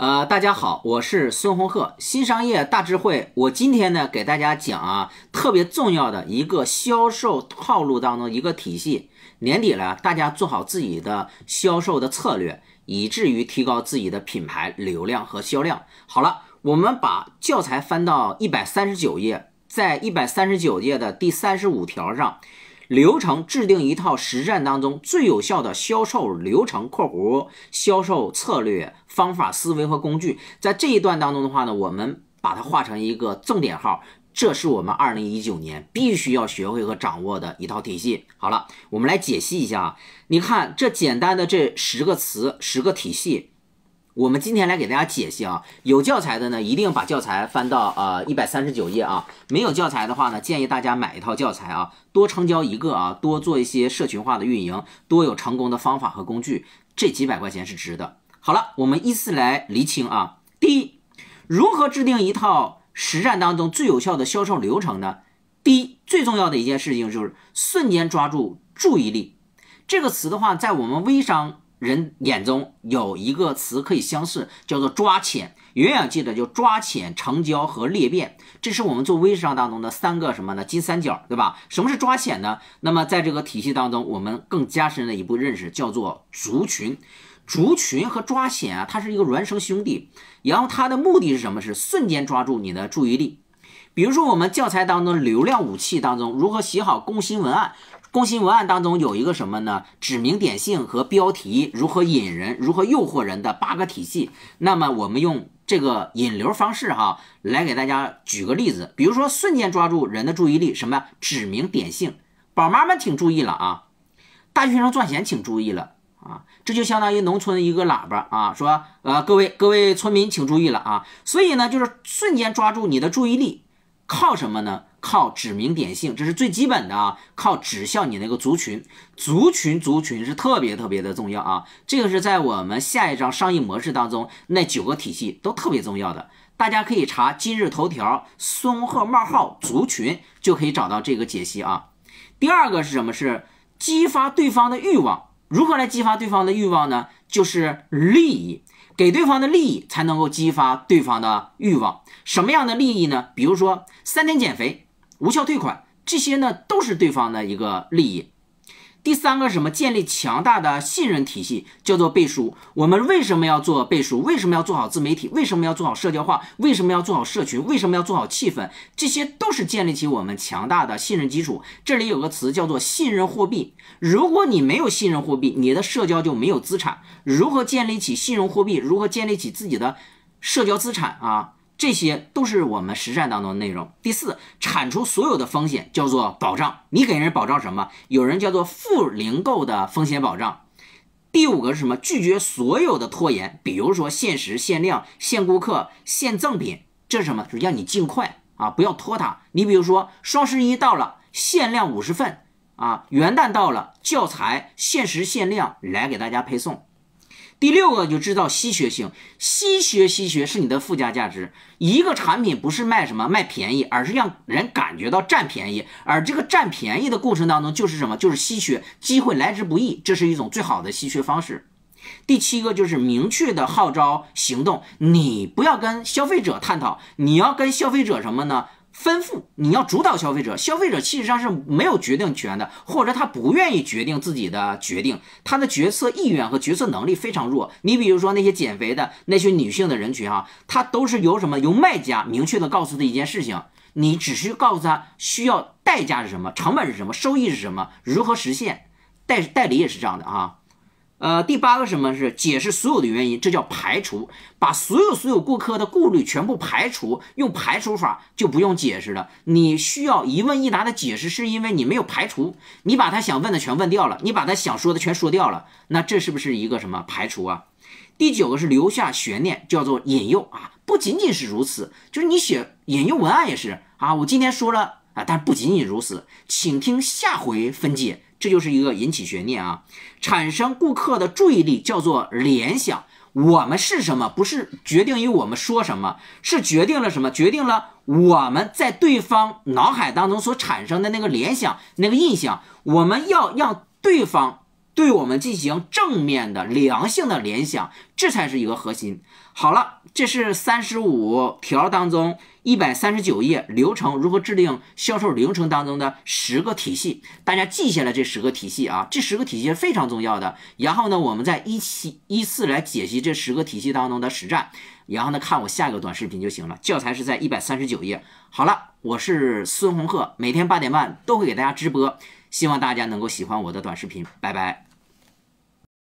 呃，大家好，我是孙红鹤，新商业大智慧。我今天呢，给大家讲啊，特别重要的一个销售套路当中一个体系。年底了，大家做好自己的销售的策略，以至于提高自己的品牌流量和销量。好了，我们把教材翻到一百三十九页，在一百三十九页的第三十五条上。流程制定一套实战当中最有效的销售流程（括弧销售策略、方法、思维和工具）。在这一段当中的话呢，我们把它画成一个重点号，这是我们二零一九年必须要学会和掌握的一套体系。好了，我们来解析一下啊，你看这简单的这十个词、十个体系。我们今天来给大家解析啊，有教材的呢，一定把教材翻到呃一百三十九页啊。没有教材的话呢，建议大家买一套教材啊，多成交一个啊，多做一些社群化的运营，多有成功的方法和工具，这几百块钱是值的。好了，我们依次来厘清啊。第一，如何制定一套实战当中最有效的销售流程呢？第一，最重要的一件事情就是瞬间抓住注意力。这个词的话，在我们微商。人眼中有一个词可以相似，叫做抓潜。永远记得，就抓潜、成交和裂变，这是我们做微商当中的三个什么呢？金三角，对吧？什么是抓潜呢？那么在这个体系当中，我们更加深了一步认识，叫做族群。族群和抓潜啊，它是一个孪生兄弟。然后它的目的是什么？是瞬间抓住你的注意力。比如说我们教材当中流量武器当中，如何写好攻心文案？公信文案当中有一个什么呢？指名点姓和标题如何引人，如何诱惑人的八个体系。那么我们用这个引流方式哈，来给大家举个例子。比如说瞬间抓住人的注意力，什么指名点姓，宝妈们请注意了啊！大学生赚钱请注意了啊！这就相当于农村一个喇叭啊，说呃各位各位村民请注意了啊！所以呢，就是瞬间抓住你的注意力。靠什么呢？靠指名点姓，这是最基本的啊。靠指向你那个族群，族群族群是特别特别的重要啊。这个是在我们下一章商业模式当中那九个体系都特别重要的，大家可以查今日头条孙鹤冒号族群就可以找到这个解析啊。第二个是什么？是激发对方的欲望。如何来激发对方的欲望呢？就是利益。给对方的利益才能够激发对方的欲望。什么样的利益呢？比如说三天减肥、无效退款，这些呢都是对方的一个利益。第三个是什么？建立强大的信任体系，叫做背书。我们为什么要做背书？为什么要做好自媒体？为什么要做好社交化？为什么要做好社群？为什么要做好气氛？这些都是建立起我们强大的信任基础。这里有个词叫做信任货币。如果你没有信任货币，你的社交就没有资产。如何建立起信任货币？如何建立起自己的社交资产啊？这些都是我们实战当中的内容。第四，铲除所有的风险，叫做保障。你给人保障什么？有人叫做负零购的风险保障。第五个是什么？拒绝所有的拖延，比如说限时、限量、限顾客、限赠品，这是什么？就是让你尽快啊，不要拖沓。你比如说双十一到了，限量五十份啊，元旦到了，教材限时限量来给大家配送。第六个就制造稀缺性，稀缺稀缺是你的附加价值。一个产品不是卖什么卖便宜，而是让人感觉到占便宜。而这个占便宜的过程当中，就是什么，就是稀缺，机会来之不易，这是一种最好的稀缺方式。第七个就是明确的号召行动，你不要跟消费者探讨，你要跟消费者什么呢？吩咐你要主导消费者，消费者其实上是没有决定权的，或者他不愿意决定自己的决定，他的决策意愿和决策能力非常弱。你比如说那些减肥的那些女性的人群啊，他都是由什么由卖家明确的告诉他一件事情，你只需告诉他需要代价是什么，成本是什么，收益是什么，如何实现。代代理也是这样的啊。呃，第八个什么是解释所有的原因？这叫排除，把所有所有顾客的顾虑全部排除，用排除法就不用解释了。你需要一问一答的解释，是因为你没有排除，你把他想问的全问掉了，你把他想说的全说掉了，那这是不是一个什么排除啊？第九个是留下悬念，叫做引诱啊，不仅仅是如此，就是你写引诱文案也是啊，我今天说了。但不仅仅如此，请听下回分解。这就是一个引起悬念啊，产生顾客的注意力，叫做联想。我们是什么，不是决定于我们说什么，是决定了什么，决定了我们在对方脑海当中所产生的那个联想、那个印象。我们要让对方对我们进行正面的、良性的联想，这才是一个核心。好了。这是三十五条当中一百三十九页流程如何制定销售流程当中的十个体系，大家记下来这十个体系啊，这十个体系是非常重要的。然后呢，我们再一起依次来解析这十个体系当中的实战，然后呢，看我下一个短视频就行了。教材是在一百三十九页。好了，我是孙红鹤，每天八点半都会给大家直播，希望大家能够喜欢我的短视频，拜拜。